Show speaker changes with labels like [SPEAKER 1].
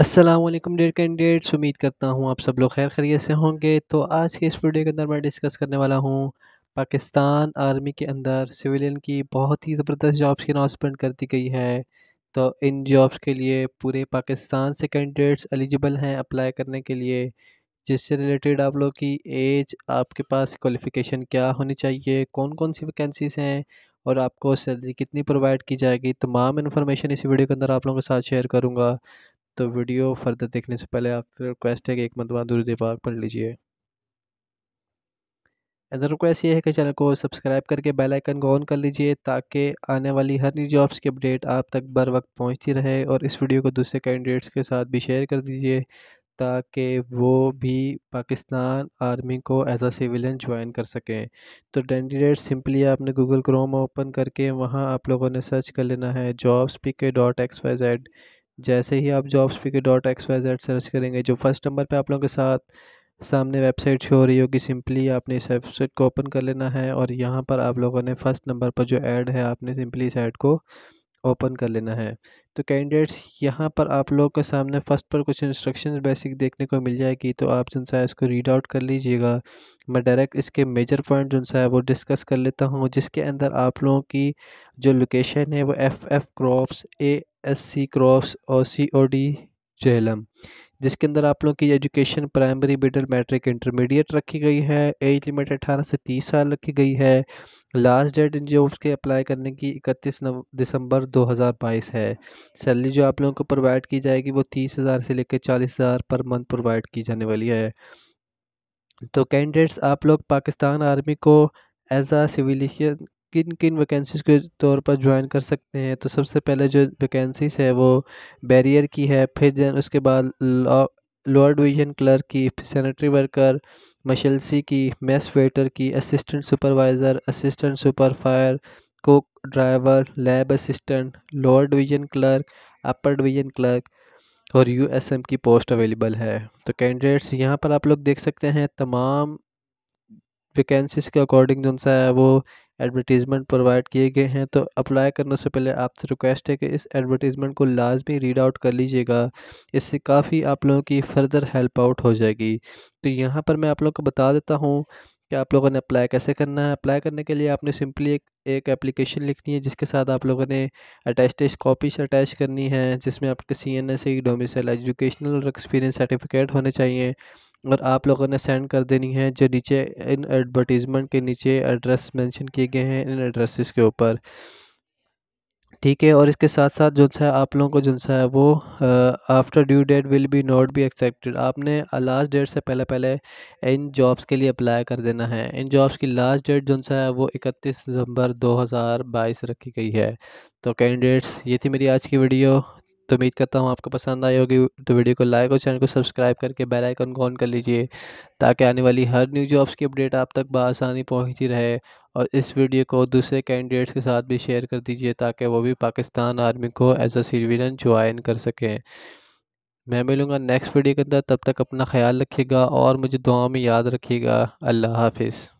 [SPEAKER 1] Aslam dare candidates उम्मीद करता हूँ आप सब लोग खैर खरीत से होंगे तो आज के इस वीडियो के अंदर मैं डिस्कस करने वाला हूँ पाकिस्तान आर्मी के अंदर सिविलियन की बहुत ही ज़बरदस्त जॉब्स की अनाउंसमेंट कर दी गई है तो इन जॉब्स के लिए पूरे पाकिस्तान से कैंडिडेट्स एलिजिबल हैं अप्लाई करने के लिए जिससे रिलेटेड आप लोग की एज आपके पास क्वालिफ़िकेशन क्या होनी चाहिए कौन कौन सी वैकेंसीज़ हैं और आपको सैलरी कितनी प्रोवाइड की जाएगी तमाम इन्फॉर्मेशन इस वीडियो के अंदर आप लोगों के साथ शेयर करूँगा तो वीडियो फर्दर देखने से पहले आपसे रिक्वेस्ट है कि एक मरतबा दुरुद पाक पढ़ लीजिए अदर रिक्वेस्ट ये है कि चैनल को सब्सक्राइब करके बेल आइकन को ऑन कर लीजिए ताकि आने वाली हर न्यू जॉब्स की अपडेट आप तक बर वक्त पहुँचती रहे और इस वीडियो को दूसरे कैंडिडेट्स के साथ भी शेयर कर दीजिए ताकि वो भी पाकिस्तान आर्मी को एज आ सिविलियन ज्वाइन कर सकें तो कैंडिडेट सिंपली आपने गूगल क्रोम ओपन करके वहाँ आप लोगों ने सर्च कर लेना है jobs P K dot X Y Z जैसे ही आप jobs P K dot X Y Z search करेंगे जो फर्स्ट नंबर पे आप लोगों के साथ सामने वेबसाइट शो हो रही होगी सिंपली आपने इस वेबसाइट को ओपन कर लेना है और यहाँ पर आप लोगों ने फर्स्ट नंबर पर जो ऐड है आपने सिंपली इस ऐड को ओपन कर लेना है तो कैंडिडेट्स यहाँ पर आप लोगों के सामने फ़र्स्ट पर कुछ इंस्ट्रक्शंस बेसिक देखने को मिल जाएगी तो आप जिनसा इसको रीड आउट कर लीजिएगा मैं डायरेक्ट इसके मेजर पॉइंट जो सा है वो डिस्कस कर लेता हूँ जिसके अंदर आप लोगों की जो लोकेशन है वो F F crops A S C crops और सी ओ डी जेलम जिसके अंदर आप लोगों की education primary middle matric intermediate रखी गई है एज लिमिट अठारह से तीस साल रखी गई है लास्ट डेट इन जो उसके अप्लाई करने की इकतीस दिसंबर 2022 है सैलरी जो आप लोगों को प्रोवाइड की जाएगी वो तीस हज़ार से लेकर चालीस हज़ार पर मंथ प्रोवाइड की जाने वाली है तो कैंडिडेट्स आप लोग पाकिस्तान आर्मी को एज आ सिविलियन किन किन वैकेंसीज के तौर पर ज्वाइन कर सकते हैं तो सबसे पहले जो वैकेंसीज है वो बैरियर की है फिर जन उसके बाद लोअर डिवीजन क्लर्क की सैनिटरी वर्कर मशलसी की मेस वेटर की assistant supervisor assistant supervisor cook driver lab assistant lower division clerk upper division clerk और एम की पोस्ट अवेलेबल है तो कैंडिडेट्स यहाँ पर आप लोग देख सकते हैं तमाम वैकेंसीज के अकॉर्डिंग जो सा है वो एडवर्टीज़मेंट प्रोवाइड किए गए हैं तो अप्लाई करने से पहले आपसे रिक्वेस्ट है कि इस एडवर्टीज़मेंट को लाजमी रीड आउट कर लीजिएगा इससे काफ़ी आप लोगों की फर्दर हेल्प आउट हो जाएगी तो यहाँ पर मैं आप लोगों को बता देता हूँ कि आप लोगों ने अप्लाई कैसे करना है अप्लाई करने के लिए आपने सिंपली एक एक एप्लीकेशन लिखनी है जिसके साथ आप लोगों ने अटैच कॉपीज अटैच करनी है जिसमें आपके C N S domicile educational और एक्सपीरियंस सर्टिफिकेट होने चाहिए और आप लोगों ने सेंड कर देनी है जो नीचे इन एडवर्टीज़मेंट के नीचे एड्रेस मैंशन किए गए हैं इन एड्रेसेस के ऊपर ठीक है और इसके साथ साथ जो सा आप लोगों को जो सा है वो after due date will be not be accepted आपने लास्ट डेट से पहले पहले इन जॉब्स के लिए अप्लाई कर देना है इन जॉब्स की लास्ट डेट जो सा है वो 31 दिसंबर 2022 रखी गई है तो कैंडिडेट्स ये थी मेरी आज की वीडियो तो उम्मीद करता हूँ आपको पसंद आई होगी तो वीडियो को लाइक और चैनल को सब्सक्राइब करके बेल आइकन को ऑन कर लीजिए ताकि आने वाली हर न्यू जॉब्स की अपडेट आप तक बसानी पहुँची रहे और इस वीडियो को दूसरे कैंडिडेट्स के साथ भी शेयर कर दीजिए ताकि वो भी पाकिस्तान आर्मी को एज अ सिविलियन ज्वाइन कर सकें मैं मिलूँगा नेक्स्ट वीडियो के अंदर तब तक अपना ख्याल रखिएगा और मुझे दुआ में याद रखिएगा अल्लाह हाफिज़